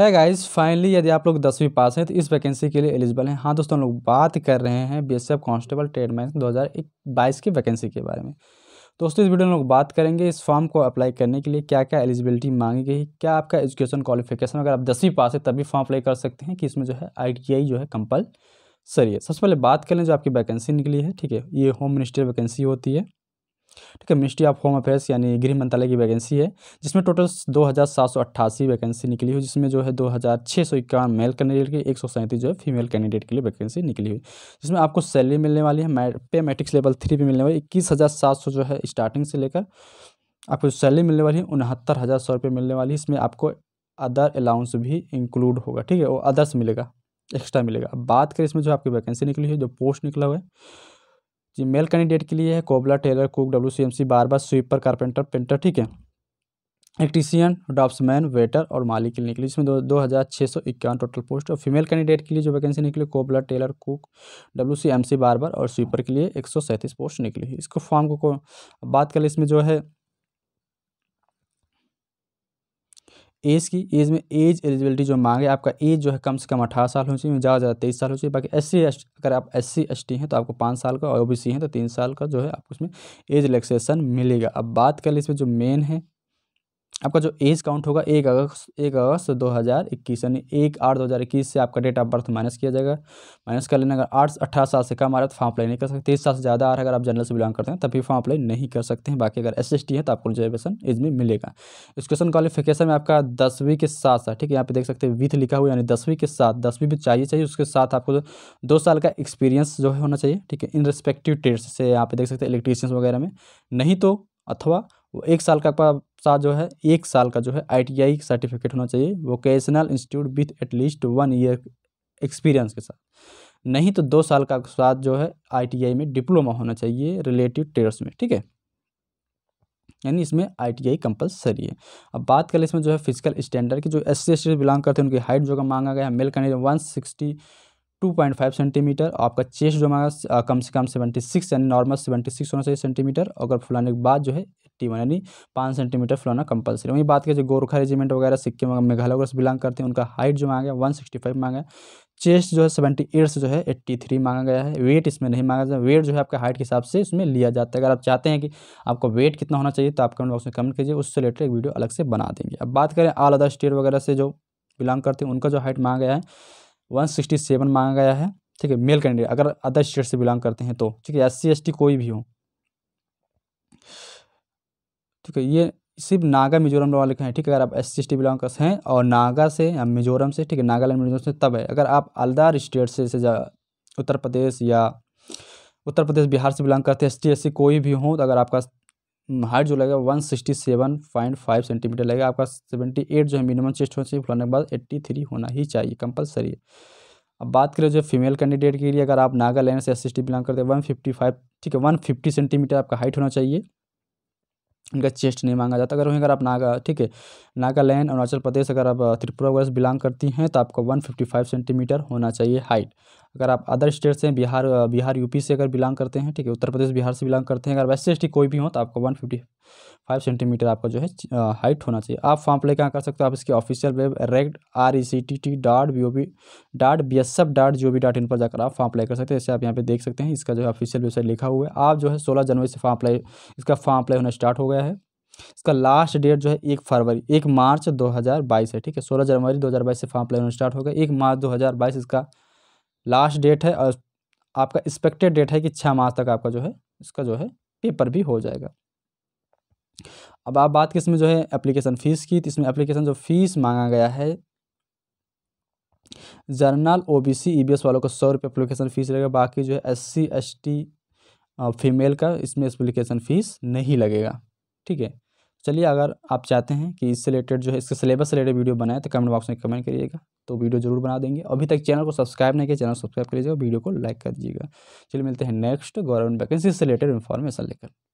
है guys finally यदि आप लोग दसवीं पास हैं तो इस वैकेंसी के लिए एलिजिबल हैं हाँ दोस्तों हम लोग बात कर रहे हैं B S F constable tradesman दो हज़ार बाईस की वैकेंसी के बारे में दोस्तों इस वीडियो में लोग बात करेंगे इस फॉर्म को अप्लाई करने के लिए क्या क्या एलिजिबिलिटी मांगी गई क्या आपका एजुकेशन क्वालिफिकेशन अगर आप दसवीं पास है तभी फॉर्म अप्लाई कर सकते हैं कि इसमें जो है आई जो है कंपल सही है सबसे पहले बात कर लें जो आपकी वैकेंसी निकली है ठीक है ये होम मिनिस्टर वैकेंसी होती है ठीक है मिनिस्ट्री ऑफ होम अफेयर्स यानी गृह मंत्रालय की वैकेंसी है जिसमें टोटल दो हज़ार सात सौ अट्ठासी वैकेंसी निकली हुई जिसमें जो है दो हज़ार छः सौ इक्यावन मेल कैंडिडेट की एक सौ सैंतीस जो है फीमेल कैंडिडेट के लिए वैकेंसी निकली हुई जिसमें आपको सैलरी मिलने वाली है पे मैट्रिक्स लेवल थ्री पे मिलने वाली इक्कीस हज़ार सात सौ जो है स्टार्टिंग से लेकर आपको सैलरी मिलने वाली है उनहत्तर हज़ार सौ रुपये मिलने वाली है इसमें आपको अदर अलाउंस भी इंक्लूड होगा ठीक है वो अदर्स मिलेगा एक्स्ट्रा मिलेगा बात करें इसमें जो आपकी वैकेंसी निकली है जो पोस्ट निकला हुआ है जी मेल कैंडिडेट के लिए है cobbler tailor cook W C M C बार स्वीपर कारपेंटर पेंटर ठीक है इलेक्ट्रीशियन डॉप्समैन वेटर और मालिक के लिए निकली इसमें दो दो हज़ार छः सौ इक्यावन टोटल पोस्ट और फीमेल कैंडिडेट के लिए जो वैकेंसी निकली cobbler tailor cook W C M C barber और स्वीपर के लिए एक सौ सैंतीस पोस्ट निकली इसको फॉर्म को, को बात कर ले इसमें जो है एज की एज में एज एलिजिबिलिटी जो मांगे आपका एज जो है कम से कम अठारह साल होनी चाहिए ज़्यादा ज़्यादा तेईस साल होना चाहिए बाकी एस सी अगर आप एस सी एस टी हैं तो आपको पाँच साल का और ओ बी सी हैं तो तीन साल का जो है आपको उसमें एज रिलेक्सेसन मिलेगा अब बात कर लें इसमें जो मेन है आपका जो एज काउंट होगा एक अगस्त एक अगस्त दो हज़ार इक्कीस यानी एक आठ दो हज़ार इक्कीस से आपका डेट ऑफ बर्थ माइनस किया जाएगा माइनस कर लेना अगर आठ अठारह साल से कम आ रहा है तो फॉर्म अप्लाई नहीं कर सकते तेईस साल से ज़्यादा आ रहा है अगर आप जनरल से बिलोंग करते हैं तभी फॉर्म अप्लाई नहीं कर सकते हैं बाकी अगर एस एस टी है तो आपको रिजर्वेशन एज में मिलेगा इस क्वेश्चन क्वालिफिकेशन में आपका दसवीं के साथ साथ ठीक है यहाँ पे देख सकते हैं विथ लिखा हुआ यानी दसवीं के साथ दसवीं भी चाहिए चाहिए उसके साथ आपको दो साल का एक्सपीरियंस जो है होना चाहिए ठीक है इन रिस्पेक्टिव ट्रेड से यहाँ पे देख सकते हैं इलेक्ट्रीशियंस वगैरह में नहीं तो अथवा वो एक साल का आपका सा जो है एक साल का जो है आई सर्टिफिकेट होना चाहिए vocational institute with at least one year experience के साथ नहीं तो दो साल का साथ जो है आई में डिप्लोमा होना चाहिए रिलेटिव ट्रेड्स में ठीक है यानी इसमें आई टी आई कंपलसरी है अब बात करें इसमें जो है फिजिकल स्टैंडर्ड की जो एस सी एस बिलोंग करते हैं उनकी हाइट जो का मांगा गया male candidate one sixty two point five centimetre आपका चेस्ट जो मांगा कम से कम सेवेंटी सिक्स यानी नॉर्मल सेवेंटी सिक्स होना चाहिए सेंटीमीटर अगर फुलाने के बाद जो है टी वन यानी पाँच सेंटीमीटर फुलाना कंपलसरी वहीं बात करें जो गोरखा रेजिमेंट वगैरह सिक्किम मेघालय से बिलोंग करते हैं उनका हाइट जो मांगा गया वन सिक्सटी फाइव मांगा है चेस्ट जो है सेवेंटी एट से जो है एट्टी थ्री मांगा गया है वेट इसमें नहीं मांगा जाता वेट जो है आपका हाइट के हिसाब से इसमें लिया जाता है अगर आप चाहते हैं कि आपका वेट कितना होना चाहिए तो आप कमेंट बॉक्स में कमेंट कीजिए उससे रिलेटेड एक वीडियो अलग से बना देंगे अब बात करें ऑल अदर स्टेट वगैरह से जो बिलोंग करते हैं उनका जो हाइट मांगा गया है वन सिक्सटी सेवन मांगा गया है ठीक है मेल कैंडिडेट अगर अदर स्टेट से बिलोंग करते हैं तो ठीक है एस सी कोई भी हो ठीक है ये सिर्फ नागा मिजोरम वाले हैं ठीक है अगर आप S C S T belong हैं और नागा से या मिजोरम से ठीक है नागालैंड मिजोरम से तब है अगर आप अलदार स्टेट से जैसे उत्तर प्रदेश या उत्तर प्रदेश बिहार से बिलोंग करते हैं एस टी एस सी कोई भी हो तो अगर आपका हाइट जो लगेगा one sixty seven point five centimetre लगेगा आपका सेवेंटी एट जो है मिनिमम चेस्ट होने चाहिए फुलाने के बाद एट्टी थ्री होना ही चाहिए कंपलसरी है अब बात करें जो फीमेल कैंडिडेट के लिए अगर आप नागालैंड से एस सी बिलोंग करते हैं वन फिफ्टी फाइव ठीक है वन फिफ्टी सेंटीमीटर आपका हाइट होना चाहिए उनका चेस्ट नहीं मांगा जाता अगर वहीं अगर आप नागा ठीक है नागालैंड अरुणाचल प्रदेश अगर आप त्रिपुरा वगैरह से बिलोंग करती हैं तो आपको वन फिफ्टी फाइव सेंटीमीटर होना चाहिए हाइट अगर आप अदर स्टेट से बिहार बिहार यूपी से अगर बिलोंग करते हैं ठीक है उत्तर प्रदेश बिहार से बिलोंग करते हैं अगर वैसे स्टेट कोई भी हो तो आपको वन फिफ्टी फाइव सेंटीमीटर आपका जो है हाइट होना चाहिए आप फॉर्म अप्लाई कहाँ कर सकते हो आप इसके ऑफिशियल वेब रेक्ट R E C T T dot B O B dot B S F dot G O B dot in पर जाकर आप फॉर्म अप्लाई कर सकते हैं जैसे आप यहाँ पे देख सकते हैं इसका जो है ऑफिशियल वेबसाइट लिखा हुआ है आप जो है सोलह जनवरी से फॉर्म अप्लाई इसका फॉर्म अप्लाई होना स्टार्ट हो गया है इसका लास्ट डेट जो है एक फरवरी एक मार्च बाईस है ठीक है सोलह जनवरी बाईस से फॉर्म अप्लाई होना स्टार्ट हो गया एक मार्च बाईस इसका लास्ट डेट है और आपका एक्सपेक्टेड डेट है कि छः मार्च तक आपका जो है इसका जो है पेपर भी हो जाएगा अब आप बात किसमें जो है एप्लीकेशन फ़ीस की तो इसमें एप्लीकेशन जो फ़ीस मांगा गया है general O B C E B S वालों को सौ रुपये एप्लीकेशन फ़ीस लगेगा बाकी जो है S C S T female का इसमें एप्लीकेशन फ़ीस नहीं लगेगा ठीक है चलिए अगर आप चाहते हैं कि इससे रिलेटेड जो है इसके सिलेबस से रिलेटेड वीडियो बनाए तो कमेंट बॉक्स में कमेंट करिएगा तो वीडियो जरूर बना देंगे अभी तक चैनल को सब्सक्राइब नहीं किया चैनल सब्सक्राइब कर लीजिएगा वीडियो को लाइक कर दीजिएगा चलिए मिलते हैं नेक्स्ट गवर्नमेंट वैकेंसी से रिलेटेड इन्फॉर्मेशन लेकर